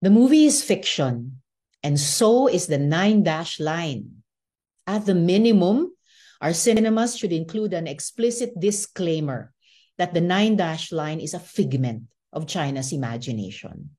The movie is fiction, and so is the nine dash line. At the minimum, our cinemas should include an explicit disclaimer that the nine dash line is a figment of China's imagination.